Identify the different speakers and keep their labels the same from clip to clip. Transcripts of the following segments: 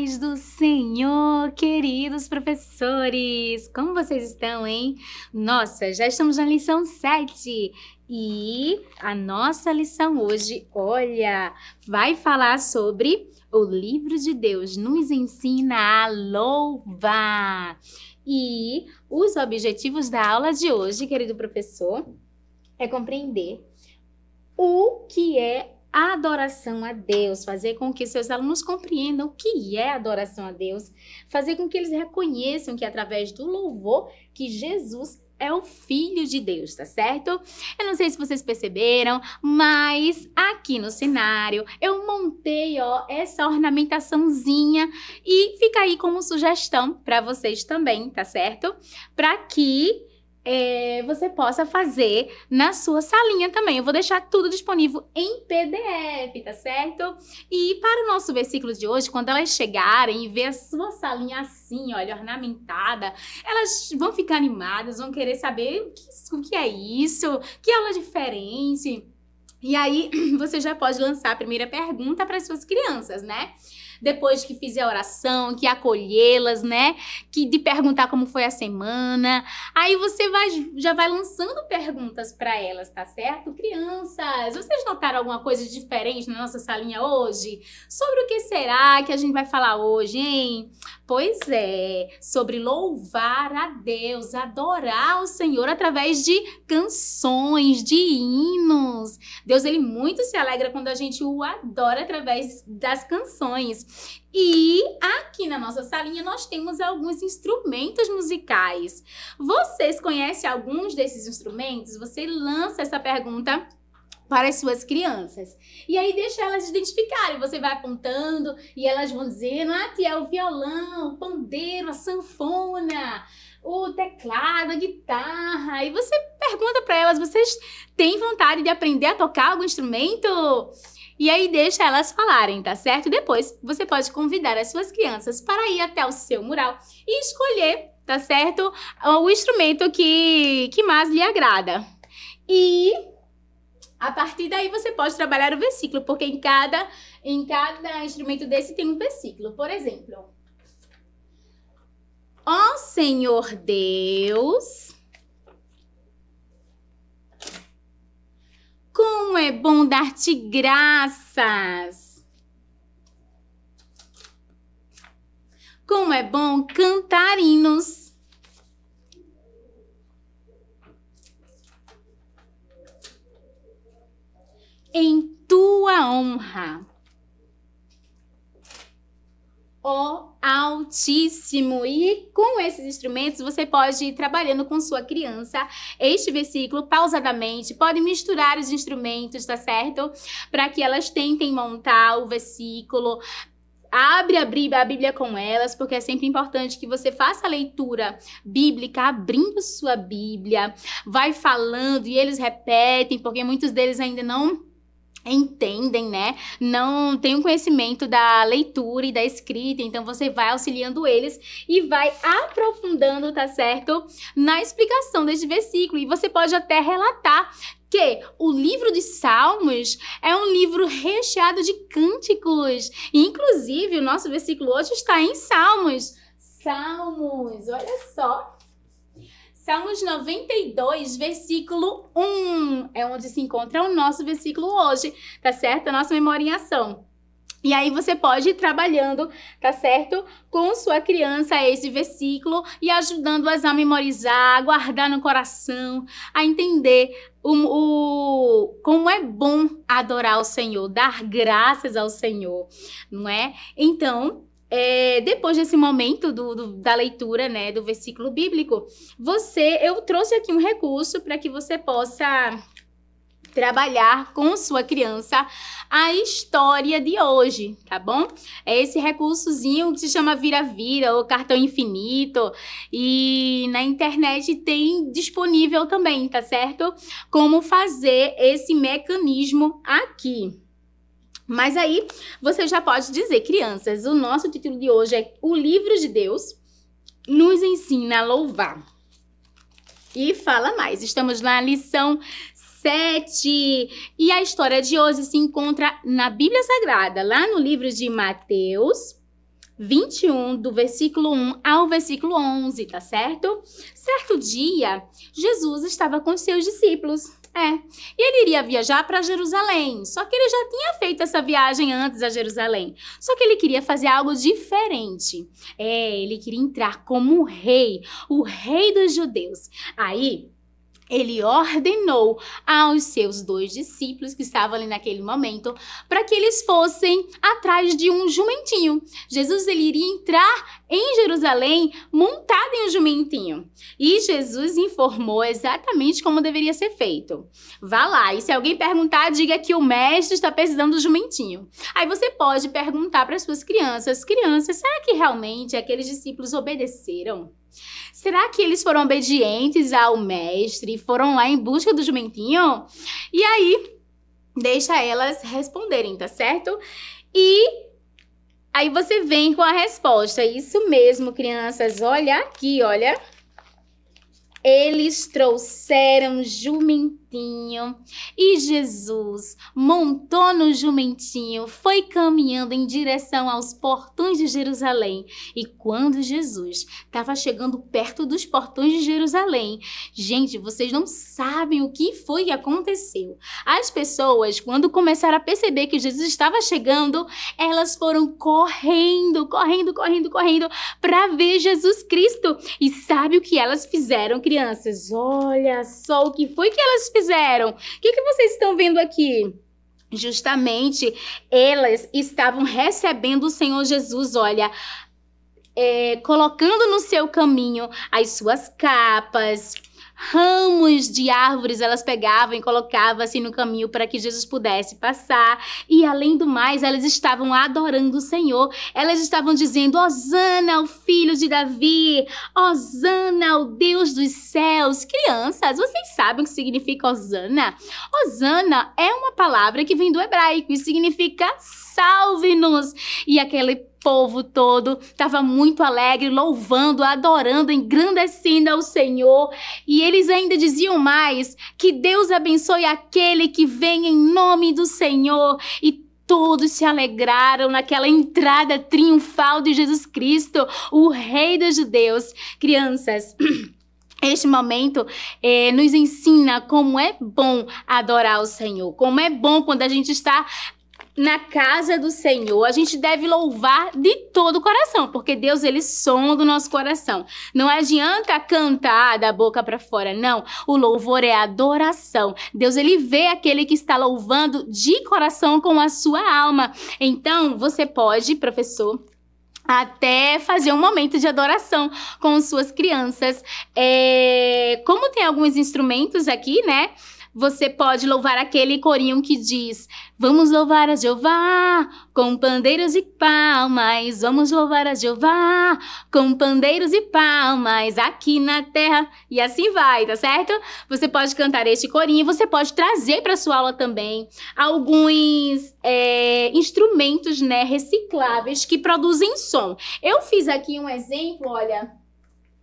Speaker 1: paz do Senhor, queridos professores! Como vocês estão, hein? Nossa, já estamos na lição 7 e a nossa lição hoje, olha, vai falar sobre o livro de Deus nos ensina a louvar. E os objetivos da aula de hoje, querido professor, é compreender o que é a adoração a Deus, fazer com que seus alunos compreendam o que é adoração a Deus, fazer com que eles reconheçam que é através do louvor que Jesus é o Filho de Deus, tá certo? Eu não sei se vocês perceberam, mas aqui no cenário eu montei, ó, essa ornamentaçãozinha e fica aí como sugestão para vocês também, tá certo? Para que é, você possa fazer na sua salinha também. Eu vou deixar tudo disponível em PDF, tá certo? E para o nosso versículo de hoje, quando elas chegarem e ver a sua salinha assim, olha, ornamentada, elas vão ficar animadas, vão querer saber o que, o que é isso, que aula diferente. E aí, você já pode lançar a primeira pergunta para as suas crianças, né? depois que fizer a oração, que acolhê-las, né? Que de perguntar como foi a semana. Aí você vai já vai lançando perguntas para elas, tá certo? Crianças, vocês notaram alguma coisa diferente na nossa salinha hoje? Sobre o que será que a gente vai falar hoje, hein? Pois é, sobre louvar a Deus, adorar o Senhor através de canções, de hinos. Deus ele muito se alegra quando a gente o adora através das canções. E aqui na nossa salinha nós temos alguns instrumentos musicais. Vocês conhecem alguns desses instrumentos? Você lança essa pergunta para as suas crianças. E aí deixa elas identificarem. Você vai apontando e elas vão dizendo: ah, tia, é o violão, o pandeiro, a sanfona, o teclado, a guitarra. E você pergunta para elas: vocês têm vontade de aprender a tocar algum instrumento? E aí deixa elas falarem, tá certo? Depois você pode convidar as suas crianças para ir até o seu mural e escolher, tá certo? O instrumento que, que mais lhe agrada. E a partir daí você pode trabalhar o versículo, porque em cada, em cada instrumento desse tem um versículo. Por exemplo, ó Senhor Deus, Como é bom dar-te graças! Como é bom cantar hinos! Em tua honra o altíssimo. E com esses instrumentos você pode ir trabalhando com sua criança este versículo pausadamente. Pode misturar os instrumentos, tá certo? Para que elas tentem montar o versículo, abre a Bíblia com elas, porque é sempre importante que você faça a leitura bíblica, abrindo sua Bíblia, vai falando e eles repetem, porque muitos deles ainda não entendem, né? Não tem um conhecimento da leitura e da escrita, então você vai auxiliando eles e vai aprofundando, tá certo? Na explicação deste versículo. E você pode até relatar que o livro de Salmos é um livro recheado de cânticos. inclusive, o nosso versículo hoje está em Salmos. Salmos, olha só Salmos 92, versículo 1, é onde se encontra o nosso versículo hoje, tá certo? A nossa ação. E aí você pode ir trabalhando, tá certo? Com sua criança esse versículo e ajudando-as a memorizar, a guardar no coração, a entender o, o, como é bom adorar o Senhor, dar graças ao Senhor, não é? Então, é, depois desse momento do, do, da leitura, né, do versículo bíblico, você, eu trouxe aqui um recurso para que você possa trabalhar com sua criança a história de hoje, tá bom? É esse recursozinho que se chama vira-vira ou cartão infinito e na internet tem disponível também, tá certo? Como fazer esse mecanismo aqui. Mas aí você já pode dizer, crianças, o nosso título de hoje é O Livro de Deus nos ensina a louvar. E fala mais, estamos na lição 7. E a história de hoje se encontra na Bíblia Sagrada, lá no livro de Mateus. 21, do versículo 1 ao versículo 11, tá certo? Certo dia, Jesus estava com seus discípulos é. E ele iria viajar para Jerusalém. Só que ele já tinha feito essa viagem antes a Jerusalém. Só que ele queria fazer algo diferente. É, ele queria entrar como um rei, o rei dos judeus. Aí, ele ordenou aos seus dois discípulos que estavam ali naquele momento para que eles fossem atrás de um jumentinho. Jesus ele iria entrar em Jerusalém montado em um jumentinho. E Jesus informou exatamente como deveria ser feito. Vá lá, e se alguém perguntar, diga que o mestre está precisando do jumentinho. Aí você pode perguntar para as suas crianças: crianças, será que realmente aqueles discípulos obedeceram? Será que eles foram obedientes ao mestre e foram lá em busca do jumentinho? E aí, deixa elas responderem, tá certo? E aí você vem com a resposta. Isso mesmo, crianças. Olha aqui, olha. Eles trouxeram jumentinho e Jesus montou no jumentinho, foi caminhando em direção aos portões de Jerusalém. E quando Jesus estava chegando perto dos portões de Jerusalém, gente, vocês não sabem o que foi que aconteceu. As pessoas, quando começaram a perceber que Jesus estava chegando, elas foram correndo, correndo, correndo, correndo para ver Jesus Cristo. E sabe o que elas fizeram? Que crianças, olha só o que foi que elas fizeram. O que, que vocês estão vendo aqui? Justamente elas estavam recebendo o Senhor Jesus, olha, é, colocando no seu caminho as suas capas, ramos de árvores elas pegavam e colocavam assim no caminho para que Jesus pudesse passar. E além do mais, elas estavam adorando o Senhor. Elas estavam dizendo: Osana o filho de Davi, Osana o Deus dos céus. Crianças, vocês sabem o que significa Osana? Osana é uma palavra que vem do hebraico e significa salve-nos! E aquele povo todo estava muito alegre, louvando, adorando, engrandecendo ao Senhor. E eles ainda diziam mais: que Deus abençoe aquele que vem em nome do Senhor. E todos se alegraram naquela entrada triunfal de Jesus Cristo, o Rei dos Judeus. Crianças. Este momento eh, nos ensina como é bom adorar o Senhor, como é bom quando a gente está na casa do Senhor, a gente deve louvar de todo o coração, porque Deus ele sonda o nosso coração. Não adianta cantar da boca para fora, não. O louvor é adoração. Deus ele vê aquele que está louvando de coração com a sua alma. Então, você pode, professor, até fazer um momento de adoração com suas crianças. É... como tem alguns instrumentos aqui, né? Você pode louvar aquele corinho que diz: Vamos louvar a Jeová com pandeiros e palmas. Vamos louvar a Jeová com pandeiros e palmas aqui na terra. E assim vai, tá certo? Você pode cantar este corinho, você pode trazer para sua aula também alguns é, instrumentos né, recicláveis que produzem som. Eu fiz aqui um exemplo, olha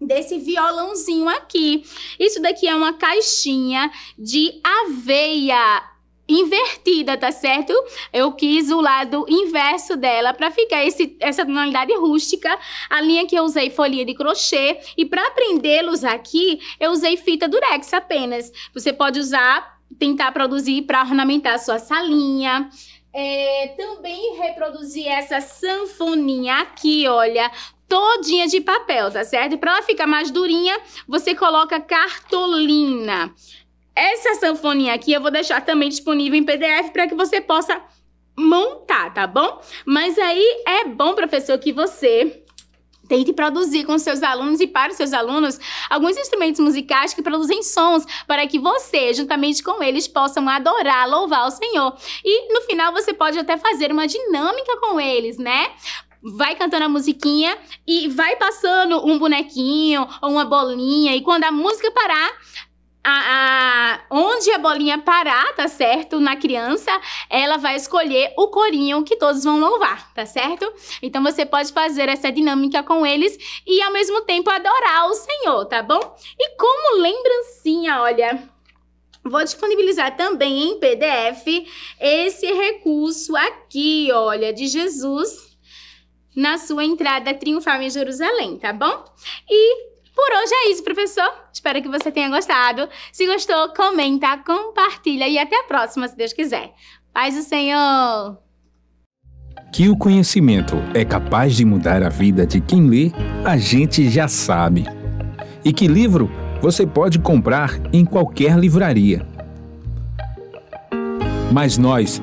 Speaker 1: desse violãozinho aqui. Isso daqui é uma caixinha de aveia invertida, tá certo? Eu quis o lado inverso dela para ficar esse, essa tonalidade rústica. A linha que eu usei folhinha de crochê e para prendê-los aqui, eu usei fita durex apenas. Você pode usar, tentar produzir para ornamentar a sua salinha, é, também reproduzir essa sanfoninha aqui, olha, todinha de papel, tá certo? Para ela ficar mais durinha, você coloca cartolina. Essa sanfoninha aqui eu vou deixar também disponível em PDF para que você possa montar, tá bom? Mas aí é bom, professor, que você Tente produzir com seus alunos e para os seus alunos alguns instrumentos musicais que produzem sons para que você, juntamente com eles, possam adorar, louvar o Senhor. E no final você pode até fazer uma dinâmica com eles, né? vai cantando a musiquinha e vai passando um bonequinho ou uma bolinha. E quando a música parar, a, a, onde a bolinha parar, tá certo? Na criança, ela vai escolher o corinho que todos vão louvar, tá certo? Então você pode fazer essa dinâmica com eles e ao mesmo tempo adorar o Senhor, tá bom? E como lembrancinha, olha, Vou disponibilizar também em PDF esse recurso aqui, olha, de Jesus na sua entrada triunfal em Jerusalém, tá bom? E por hoje é isso, professor. Espero que você tenha gostado. Se gostou, comenta, compartilha e até a próxima, se Deus quiser. Paz do Senhor!
Speaker 2: Que o conhecimento é capaz de mudar a vida de quem lê, a gente já sabe. E que livro você pode comprar em qualquer livraria. Mas nós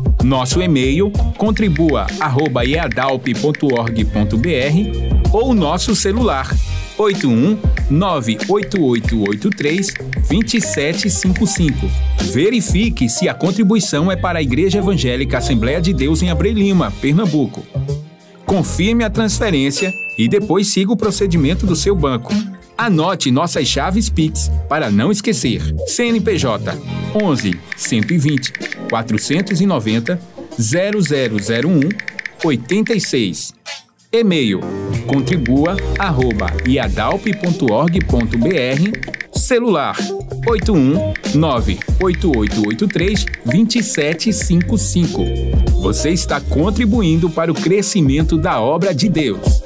Speaker 2: Nosso e-mail contribua@eadalp.org.br ou nosso celular 81 98883 2755. Verifique se a contribuição é para a Igreja Evangélica Assembleia de Deus em Abrelima, Lima, Pernambuco. Confirme a transferência e depois siga o procedimento do seu banco. Anote nossas chaves Pix para não esquecer. CNPJ 11 120 490 0001 86. E-mail contribua contribua@iadalp.org.br Celular 819-8883-2755. Você está contribuindo para o crescimento da obra de Deus.